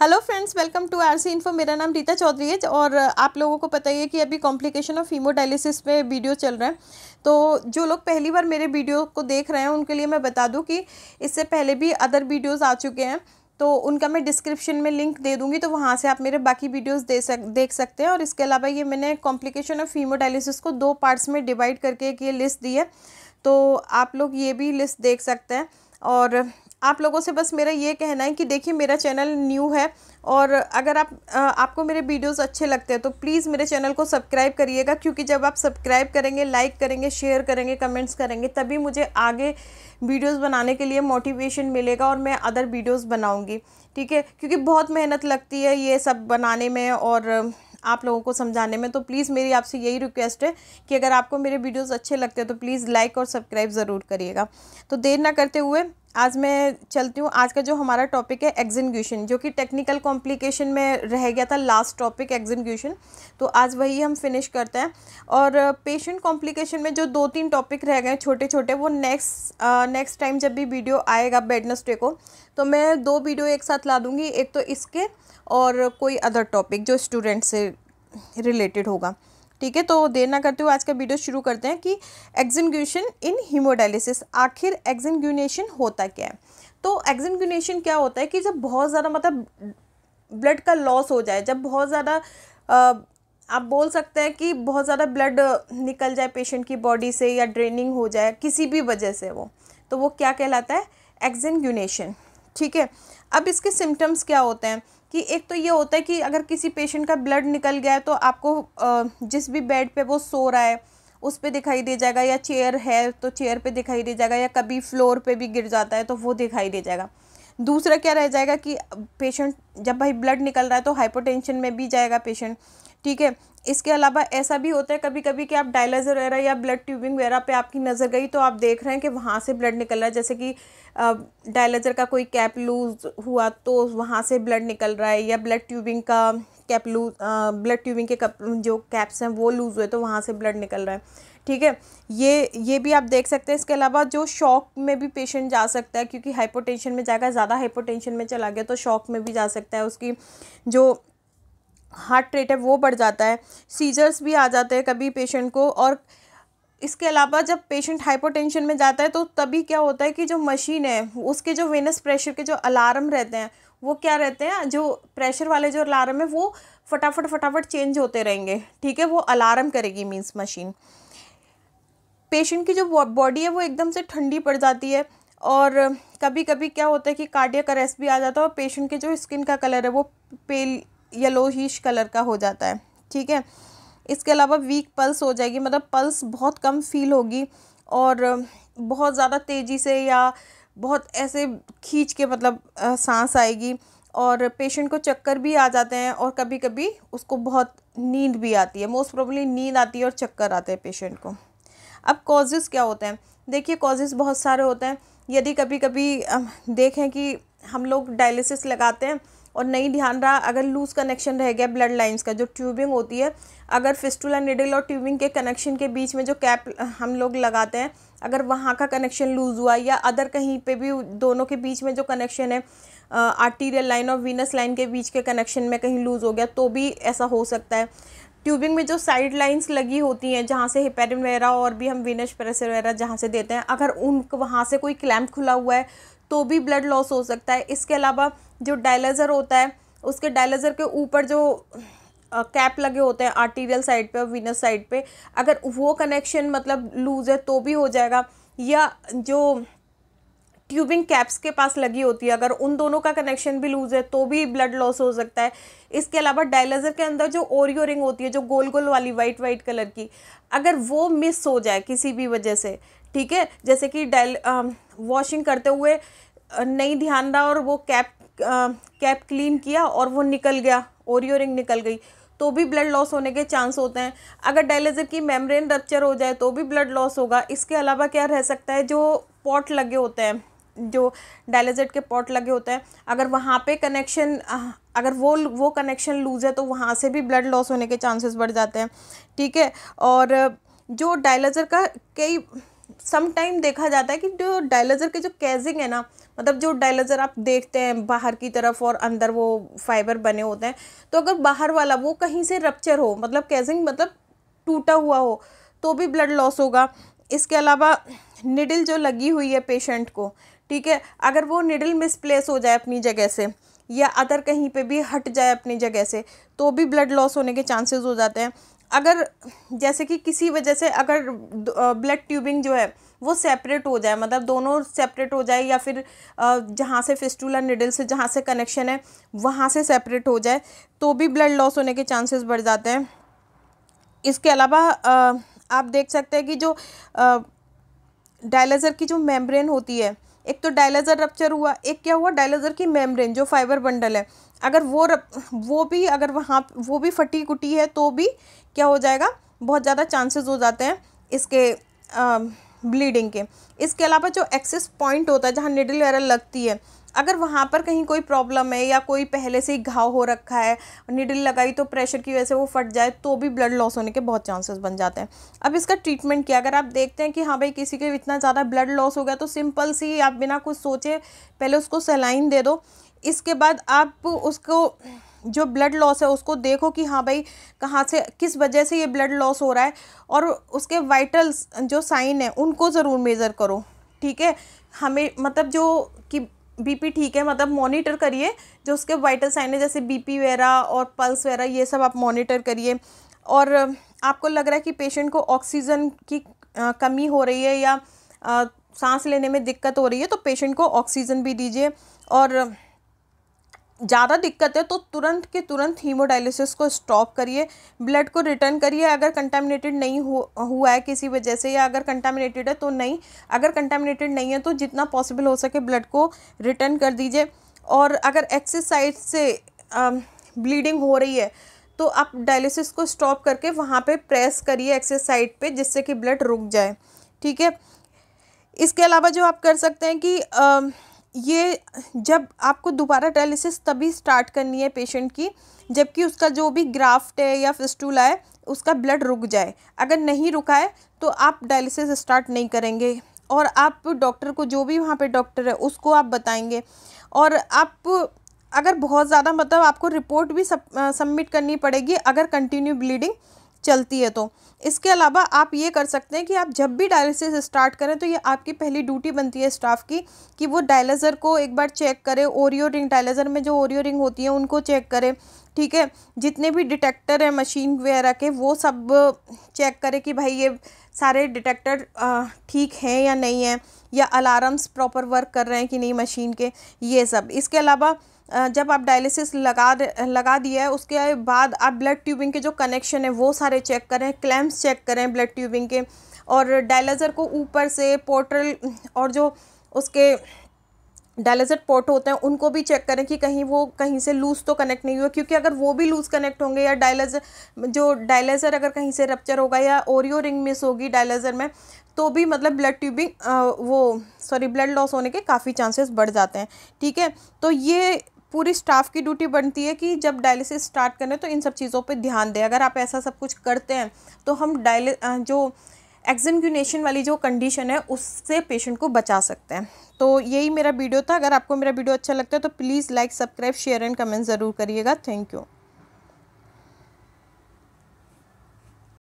hello friends welcome to RC info मेरा नाम रीता चौधरी है और आप लोगों को पता ही है कि अभी कॉम्प्लिकेशन ऑफ हीमोडायलिसिस पे वीडियो चल रहा है तो जो लोग पहली बार मेरे वीडियो को देख रहे हैं उनके लिए मैं बता दूं कि इससे पहले भी अदर वीडियोस आ चुके हैं तो उनका मैं डिस्क्रिप्शन में लिंक दे दूँगी तो वहाँ से आप मेरे बाकी वीडियोज़ दे सक देख सकते हैं और इसके अलावा ये मैंने कॉम्प्लिकेशन ऑफ हीमोडायलिसिस को दो पार्ट्स में डिवाइड करके एक ये लिस्ट दी है तो आप लोग ये भी लिस्ट देख सकते हैं और आप लोगों से बस मेरा ये कहना है कि देखिए मेरा चैनल न्यू है और अगर आप आपको मेरे वीडियोस अच्छे लगते हैं तो प्लीज़ मेरे चैनल को सब्सक्राइब करिएगा क्योंकि जब आप सब्सक्राइब करेंगे लाइक करेंगे शेयर करेंगे कमेंट्स करेंगे तभी मुझे आगे वीडियोस बनाने के लिए मोटिवेशन मिलेगा और मैं अदर वीडियोस बनाऊंगी ठीक है क्योंकि बहुत मेहनत लगती है ये सब बनाने में और आप लोगों को समझाने में तो प्लीज़ मेरी आपसे यही रिक्वेस्ट है कि अगर आपको मेरे वीडियोज़ अच्छे लगते हैं तो प्लीज़ लाइक और सब्सक्राइब ज़रूर करिएगा तो देर ना करते हुए आज मैं चलती हूँ आज का जो हमारा टॉपिक है एग्जीक्यूशन जो कि टेक्निकल कॉम्प्लिकेशन में रह गया था लास्ट टॉपिक एग्जीक्यूशन तो आज वही हम फिनिश करते हैं और पेशेंट कॉम्प्लिकेशन में जो दो तीन टॉपिक रह गए छोटे छोटे वो नेक्स्ट नेक्स्ट टाइम जब भी वीडियो आएगा डे को तो मैं दो वीडियो एक साथ ला दूँगी एक तो इसके और कोई अदर टॉपिक जो स्टूडेंट से रिलेटेड होगा ठीक है तो देर ना करते हुए आज का वीडियो शुरू करते हैं कि एग्जिनग्यूशन इन हीमोडायलिसिस आखिर एग्जिनग्यूनेशन होता क्या है तो एग्जिनग्यूनेशन क्या होता है कि जब बहुत ज़्यादा मतलब ब्लड का लॉस हो जाए जब बहुत ज़्यादा आप बोल सकते हैं कि बहुत ज़्यादा ब्लड निकल जाए पेशेंट की बॉडी से या ड्रेनिंग हो जाए किसी भी वजह से वो तो वो क्या कहलाता है एग्जिनग्यूनेशन ठीक है अब इसके सिम्टम्स क्या होते हैं कि एक तो ये होता है कि अगर किसी पेशेंट का ब्लड निकल गया है तो आपको जिस भी बेड पे वो सो रहा है उस पर दिखाई दे जाएगा या चेयर है तो चेयर पे दिखाई दे जाएगा या कभी फ्लोर पे भी गिर जाता है तो वो दिखाई दे जाएगा दूसरा क्या रह जाएगा कि पेशेंट जब भाई ब्लड निकल रहा है तो हाइपोटेंशन में भी जाएगा पेशेंट ठीक है इसके अलावा ऐसा भी होता है कभी कभी कि आप डायलाइजर वगैरह या ब्लड ट्यूबिंग वगैरह पे आपकी नज़र गई तो आप देख रहे हैं कि वहाँ से ब्लड निकल रहा है जैसे कि डायलाइजर का कोई कैप लूज हुआ तो वहाँ से ब्लड निकल रहा है या ब्लड ट्यूबिंग का कैप लूज ब्लड ट्यूबिंग के कप, जो कैप्स हैं वो लूज़ हुए तो वहाँ से ब्लड निकल रहा है ठीक है ये ये भी आप देख सकते हैं इसके अलावा जो शॉक में भी पेशेंट जा सकता है क्योंकि हाइपोटेंशन में जाएगा ज़्यादा हाइपोटेंशन में चला गया तो शॉक में भी जा सकता है उसकी जो हार्ट रेट है वो बढ़ जाता है सीजर्स भी आ जाते हैं कभी पेशेंट को और इसके अलावा जब पेशेंट हाइपोटेंशन में जाता है तो तभी क्या होता है कि जो मशीन है उसके जो वेनस प्रेशर के जो अलार्म रहते हैं वो क्या रहते हैं जो प्रेशर वाले जो अलार्म है वो फटाफट फटाफट चेंज होते रहेंगे ठीक है वो अलार्म करेगी मीन्स मशीन पेशेंट की जो बॉडी है वो एकदम से ठंडी पड़ जाती है और कभी कभी क्या होता है कि कार्डियक अरेस्ट भी आ जाता है और पेशेंट के जो स्किन का कलर है वो पेल हीश कलर का हो जाता है ठीक है इसके अलावा वीक पल्स हो जाएगी मतलब पल्स बहुत कम फील होगी और बहुत ज़्यादा तेज़ी से या बहुत ऐसे खींच के मतलब सांस आएगी और पेशेंट को चक्कर भी आ जाते हैं और कभी कभी उसको बहुत नींद भी आती है मोस्ट प्रोबली नींद आती है और चक्कर आते हैं पेशेंट को अब कॉजेज़ क्या होते हैं देखिए कॉजेज़ बहुत सारे होते हैं यदि कभी कभी देखें कि हम लोग डायलिसिस लगाते हैं और नहीं ध्यान रहा अगर लूज़ कनेक्शन रह गया ब्लड लाइन्स का जो ट्यूबिंग होती है अगर फिस्टुला निडल और ट्यूबिंग के कनेक्शन के बीच में जो कैप हम लोग लगाते हैं अगर वहाँ का कनेक्शन लूज़ हुआ या अदर कहीं पे भी दोनों के बीच में जो कनेक्शन है आर्टीरियल लाइन और वीनस लाइन के बीच के कनेक्शन में कहीं लूज़ हो गया तो भी ऐसा हो सकता है ट्यूबिंग में जो साइड लाइंस लगी होती हैं जहाँ से हिपेरिन वगैरह और भी हम विनश प्रेसर वगैरह जहाँ से देते हैं अगर उन वहाँ से कोई क्लैम्प खुला हुआ है तो भी ब्लड लॉस हो सकता है इसके अलावा जो डायलाइजर होता है उसके डायलाइजर के ऊपर जो कैप लगे होते हैं आर्टीरियल साइड पे और वीनस साइड पे अगर वो कनेक्शन मतलब लूज़ है तो भी हो जाएगा या जो ट्यूबिंग कैप्स के पास लगी होती है अगर उन दोनों का कनेक्शन भी लूज़ है तो भी ब्लड लॉस हो सकता है इसके अलावा डायलाइजर के अंदर जो ओरियो रिंग होती है जो गोल गोल वाली वाइट वाइट कलर की अगर वो मिस हो जाए किसी भी वजह से ठीक है जैसे कि डायल वॉशिंग करते हुए नहीं ध्यान रहा और वो कैप कैप क्लीन किया और वो निकल गया ओरियो रिंग निकल गई तो भी ब्लड लॉस होने के चांस होते हैं अगर डायलिसिस की मेम्ब्रेन रप्चर हो जाए तो भी ब्लड लॉस होगा इसके अलावा क्या रह सकता है जो पॉट लगे होते हैं जो डायलिसिस के पॉट लगे होते हैं अगर वहाँ पे कनेक्शन अगर वो वो कनेक्शन लूज़ है तो वहाँ से भी ब्लड लॉस होने के चांसेस बढ़ जाते हैं ठीक है और जो डायलिसिस का कई समटाइम देखा जाता है कि जो डायलाइजर के जो कैजिंग है ना मतलब जो डायलजर आप देखते हैं बाहर की तरफ और अंदर वो फाइबर बने होते हैं तो अगर बाहर वाला वो कहीं से रप्चर हो मतलब कैजिंग मतलब टूटा हुआ हो तो भी ब्लड लॉस होगा इसके अलावा निडल जो लगी हुई है पेशेंट को ठीक है अगर वो निडल मिसप्लेस हो जाए अपनी जगह से या अदर कहीं पे भी हट जाए अपनी जगह से तो भी ब्लड लॉस होने के चांसेस हो जाते हैं अगर जैसे कि किसी वजह से अगर ब्लड ट्यूबिंग जो है वो सेपरेट हो जाए मतलब दोनों सेपरेट हो जाए या फिर जहाँ से फिस्टूला निडल से जहाँ से कनेक्शन है वहाँ से सेपरेट हो जाए तो भी ब्लड लॉस होने के चांसेस बढ़ जाते हैं इसके अलावा आप देख सकते हैं कि जो डायलिसर की जो मेम्ब्रेन होती है एक तो डायलाजर रप्चर हुआ एक क्या हुआ डायलाजर की मेम्ब्रेन जो फाइबर बंडल है अगर वो रप, वो भी अगर वहाँ वो भी फटी कुटी है तो भी क्या हो जाएगा बहुत ज़्यादा चांसेस हो जाते हैं इसके आ, ब्लीडिंग के इसके अलावा जो एक्सेस पॉइंट होता है जहाँ निडल वगैरह लगती है अगर वहाँ पर कहीं कोई प्रॉब्लम है या कोई पहले से ही घाव हो रखा है निडल लगाई तो प्रेशर की वजह से वो फट जाए तो भी ब्लड लॉस होने के बहुत चांसेस बन जाते हैं अब इसका ट्रीटमेंट किया अगर आप देखते हैं कि हाँ भाई किसी के इतना ज़्यादा ब्लड लॉस हो गया तो सिंपल सी आप बिना कुछ सोचे पहले उसको सेलाइन दे दो इसके बाद आप उसको जो ब्लड लॉस है उसको देखो कि हाँ भाई कहाँ से किस वजह से ये ब्लड लॉस हो रहा है और उसके वाइटल्स जो साइन है उनको ज़रूर मेज़र करो ठीक है हमें मतलब जो बीपी ठीक है मतलब मॉनिटर करिए जो उसके वाइटल साइन है जैसे बीपी वगैरह और पल्स वगैरह ये सब आप मॉनिटर करिए और आपको लग रहा है कि पेशेंट को ऑक्सीजन की कमी हो रही है या सांस लेने में दिक्कत हो रही है तो पेशेंट को ऑक्सीजन भी दीजिए और ज़्यादा दिक्कत है तो तुरंत के तुरंत हीमोडायलिसिस को स्टॉप करिए ब्लड को रिटर्न करिए अगर कंटामिनेटेड नहीं हो हुआ है किसी वजह से या अगर कंटामिनेटेड है तो नहीं अगर कंटामिनेटेड नहीं है तो जितना पॉसिबल हो सके ब्लड को रिटर्न कर दीजिए और अगर एक्सरसाइज से ब्लीडिंग हो रही है तो आप डायलिसिस को स्टॉप करके वहाँ पर प्रेस करिए एक्सरसाइज पर जिससे कि ब्लड रुक जाए ठीक है इसके अलावा जो आप कर सकते हैं कि आ, ये जब आपको दोबारा डायलिसिस तभी स्टार्ट करनी है पेशेंट की जबकि उसका जो भी ग्राफ्ट है या फिस्टूला है उसका ब्लड रुक जाए अगर नहीं रुका है तो आप डायलिसिस स्टार्ट नहीं करेंगे और आप डॉक्टर को जो भी वहाँ पे डॉक्टर है उसको आप बताएंगे और आप अगर बहुत ज़्यादा मतलब आपको रिपोर्ट भी सब सबमिट करनी पड़ेगी अगर कंटिन्यू ब्लीडिंग चलती है तो इसके अलावा आप ये कर सकते हैं कि आप जब भी डायलिसिस स्टार्ट करें तो ये आपकी पहली ड्यूटी बनती है स्टाफ की कि वो डायलाइजर को एक बार चेक करें ओरियो रिंग डायलाइजर में जो ओरियो रिंग होती है उनको चेक करें ठीक है जितने भी डिटेक्टर हैं मशीन वगैरह के वो सब चेक करें कि भाई ये सारे डिटेक्टर ठीक हैं या नहीं हैं या अलार्म्स प्रॉपर वर्क कर रहे हैं कि नहीं मशीन के ये सब इसके अलावा जब आप डायलिसिस लगा लगा दिया है उसके बाद आप ब्लड ट्यूबिंग के जो कनेक्शन है वो सारे चेक करें क्लैम्स चेक करें ब्लड ट्यूबिंग के और डायलाइजर को ऊपर से पोर्टल और जो उसके डायलाइजर पोर्ट होते हैं उनको भी चेक करें कि कहीं वो कहीं से लूज़ तो कनेक्ट नहीं हुआ क्योंकि अगर वो भी लूज़ कनेक्ट होंगे या डायलाइजर जो डायलाइजर अगर कहीं से रप्चर होगा या ओरियो रिंग मिस होगी डायलाइजर में तो भी मतलब ब्लड ट्यूबिंग वो सॉरी ब्लड लॉस होने के काफ़ी चांसेस बढ़ जाते हैं ठीक है तो ये पूरी स्टाफ की ड्यूटी बनती है कि जब डायलिसिस स्टार्ट करें तो इन सब चीज़ों पे ध्यान दें अगर आप ऐसा सब कुछ करते हैं तो हम डायल जो एक्जनग्यूनेशन वाली जो कंडीशन है उससे पेशेंट को बचा सकते हैं तो यही मेरा वीडियो था अगर आपको मेरा वीडियो अच्छा लगता है तो please like subscribe share and comment ज़रूर करिएगा थैंक यू